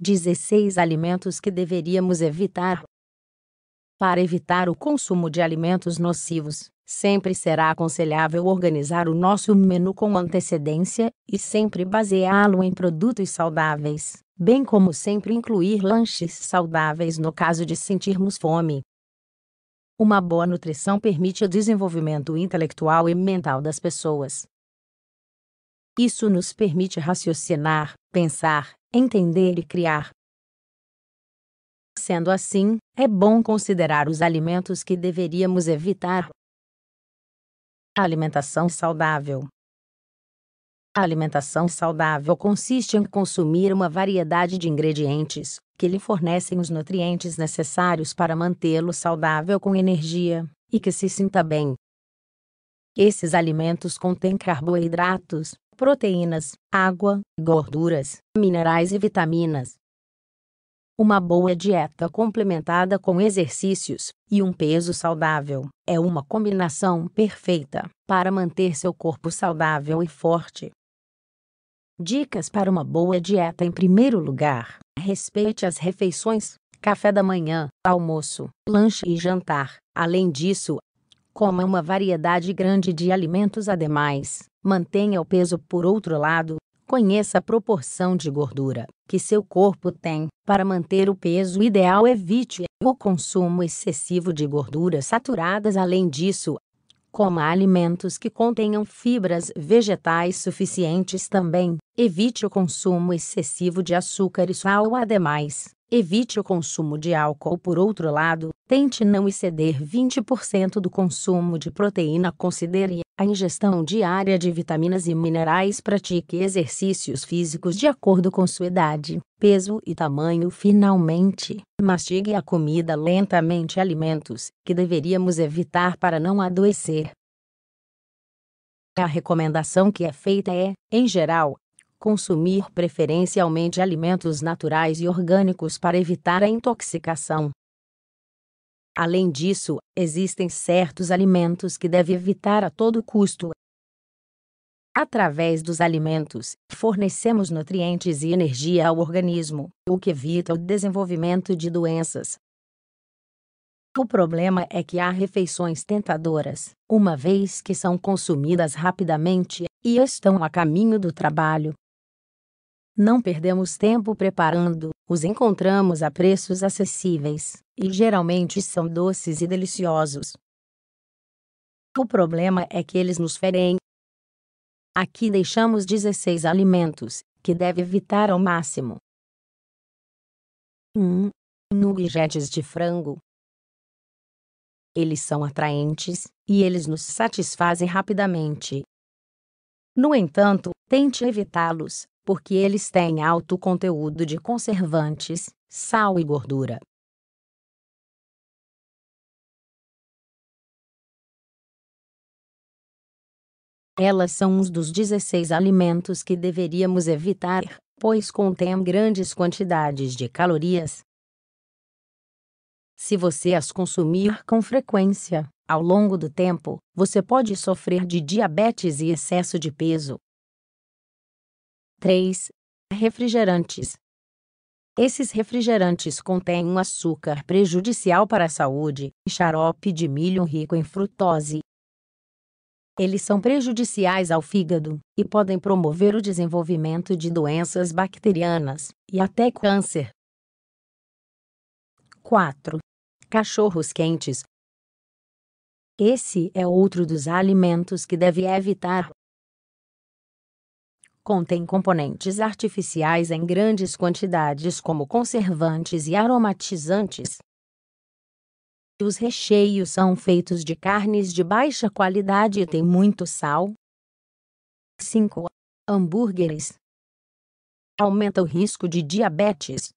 16 alimentos que deveríamos evitar. Para evitar o consumo de alimentos nocivos, sempre será aconselhável organizar o nosso menu com antecedência e sempre baseá-lo em produtos saudáveis, bem como sempre incluir lanches saudáveis no caso de sentirmos fome. Uma boa nutrição permite o desenvolvimento intelectual e mental das pessoas. Isso nos permite raciocinar, pensar, entender e criar. Sendo assim, é bom considerar os alimentos que deveríamos evitar. A alimentação saudável. A alimentação saudável consiste em consumir uma variedade de ingredientes que lhe fornecem os nutrientes necessários para mantê-lo saudável com energia e que se sinta bem. Esses alimentos contêm carboidratos, proteínas, água, gorduras, minerais e vitaminas. Uma boa dieta complementada com exercícios e um peso saudável é uma combinação perfeita para manter seu corpo saudável e forte. Dicas para uma boa dieta em primeiro lugar: respeite as refeições, café da manhã, almoço, lanche e jantar. Além disso, coma uma variedade grande de alimentos ademais, Mantenha o peso por outro lado, conheça a proporção de gordura que seu corpo tem. Para manter o peso ideal, é evite o consumo excessivo de gorduras saturadas. Além disso, coma alimentos que contenham fibras vegetais suficientes também. Evite o consumo excessivo de açúcar e sal. Ademais, Evite o consumo de álcool. Por outro lado, tente não exceder 20% do consumo de proteína. Considere a ingestão diária de vitaminas e minerais pratique exercícios físicos de acordo com sua idade, peso e tamanho. Finalmente, mastigue a comida lentamente alimentos que deveríamos evitar para não adoecer. A recomendação que é feita é, em geral, consumir preferencialmente alimentos naturais e orgânicos para evitar a intoxicação. Além disso, existem certos alimentos que deve evitar a todo custo. Através dos alimentos, fornecemos nutrientes e energia ao organismo, o que evita o desenvolvimento de doenças. O problema é que há refeições tentadoras, uma vez que são consumidas rapidamente e estão a caminho do trabalho. Não perdemos tempo preparando, os encontramos a preços acessíveis, e geralmente são doces e deliciosos. O problema é que eles nos ferem. Aqui deixamos 16 alimentos, que deve evitar ao máximo. 1. Um, Nuggets de frango. Eles são atraentes, e eles nos satisfazem rapidamente. No entanto, tente evitá-los, porque eles têm alto conteúdo de conservantes, sal e gordura. Elas são um dos 16 alimentos que deveríamos evitar, pois contêm grandes quantidades de calorias. Se você as consumir com frequência, ao longo do tempo, você pode sofrer de diabetes e excesso de peso, 3. Refrigerantes. Esses refrigerantes contêm um açúcar prejudicial para a saúde e xarope de milho rico em frutose. Eles são prejudiciais ao fígado e podem promover o desenvolvimento de doenças bacterianas e até câncer. 4. Cachorros quentes. Esse é outro dos alimentos que deve evitar contém componentes artificiais em grandes quantidades como conservantes e aromatizantes. Os recheios são feitos de carnes de baixa qualidade e têm muito sal. 5. Hambúrgueres. Aumenta o risco de diabetes.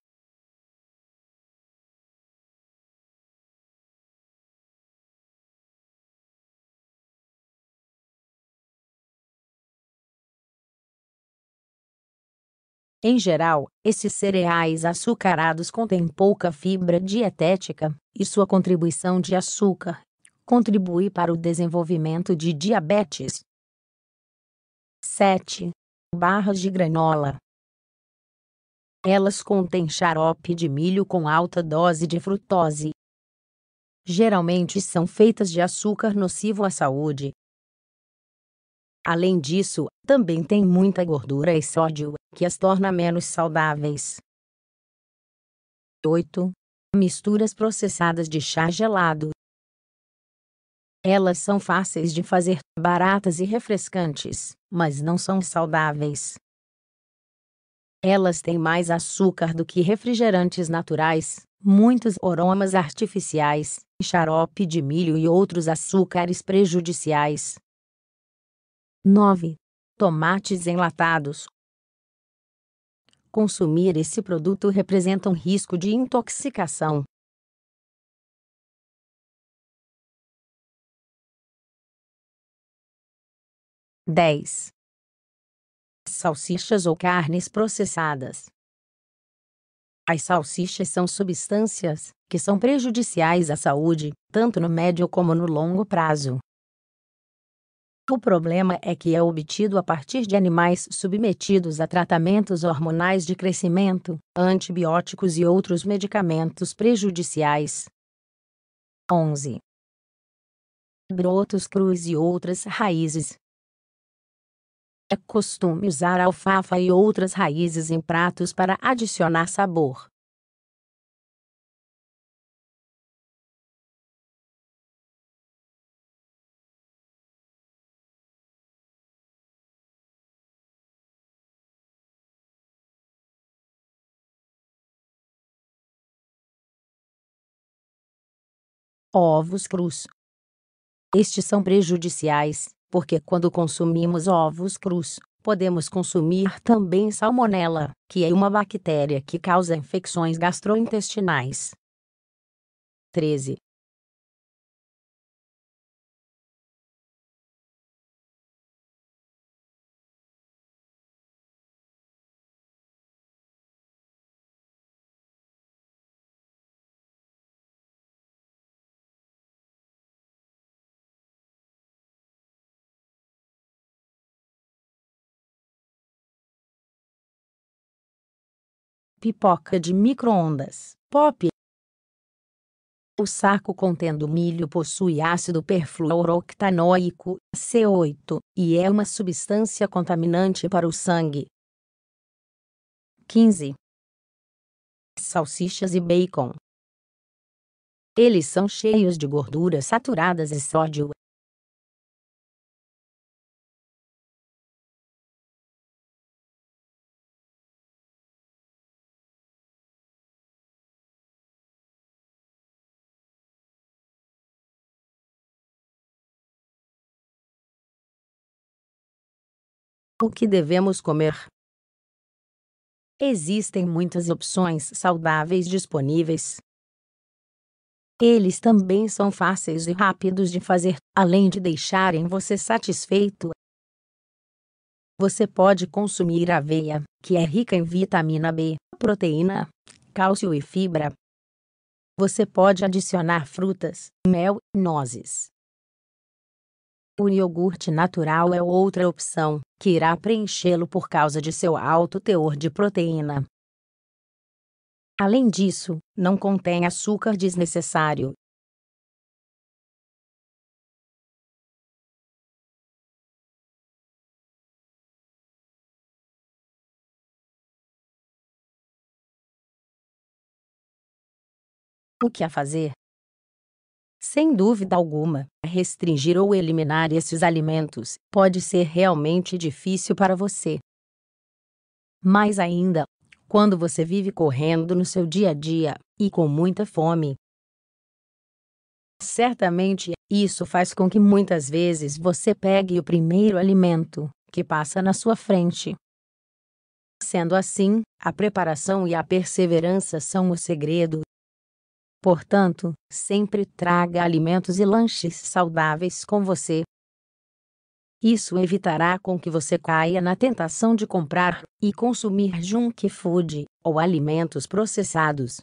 Em geral, esses cereais açucarados contêm pouca fibra dietética, e sua contribuição de açúcar contribui para o desenvolvimento de diabetes. 7. Barras de granola. Elas contêm xarope de milho com alta dose de frutose. Geralmente são feitas de açúcar nocivo à saúde, Além disso, também tem muita gordura e sódio, que as torna menos saudáveis. 8. Misturas processadas de chá gelado. Elas são fáceis de fazer, baratas e refrescantes, mas não são saudáveis. Elas têm mais açúcar do que refrigerantes naturais, muitos aromas artificiais, xarope de milho e outros açúcares prejudiciais, 9. Tomates enlatados. Consumir esse produto representa um risco de intoxicação. Dez salsichas ou carnes processadas. As salsichas são substâncias que são prejudiciais à saúde, tanto no médio como no longo prazo. O problema é que é obtido a partir de animais submetidos a tratamentos hormonais de crescimento, antibióticos e outros medicamentos prejudiciais. 11. Brotos crus e outras raízes. É costume usar alfafa e outras raízes em pratos para adicionar sabor. Ovos crus. Estes são prejudiciais, porque quando consumimos ovos crus, podemos consumir também salmonela, que é uma bactéria que causa infecções gastrointestinais. 13. pipoca de micro-ondas, pop. O saco contendo milho possui ácido perfluoroctanoico, C8, e é uma substância contaminante para o sangue. 15. Salsichas e bacon. Eles são cheios de gorduras saturadas e sódio, O que devemos comer? Existem muitas opções saudáveis disponíveis. Eles também são fáceis e rápidos de fazer, além de deixarem você satisfeito. Você pode consumir aveia, que é rica em vitamina B, proteína, cálcio e fibra. Você pode adicionar frutas, mel, nozes, o iogurte natural é outra opção, que irá preenchê-lo por causa de seu alto teor de proteína. Além disso, não contém açúcar desnecessário. O que a fazer? Sem dúvida alguma, restringir ou eliminar esses alimentos pode ser realmente difícil para você. Mais ainda, quando você vive correndo no seu dia a dia e com muita fome. Certamente, isso faz com que muitas vezes você pegue o primeiro alimento que passa na sua frente. Sendo assim, a preparação e a perseverança são o segredo Portanto, sempre traga alimentos e lanches saudáveis com você. Isso evitará com que você caia na tentação de comprar e consumir junk food ou alimentos processados.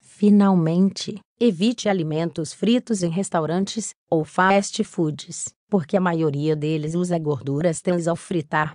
Finalmente, evite alimentos fritos em restaurantes ou fast foods, porque a maioria deles usa gorduras trans ao fritar,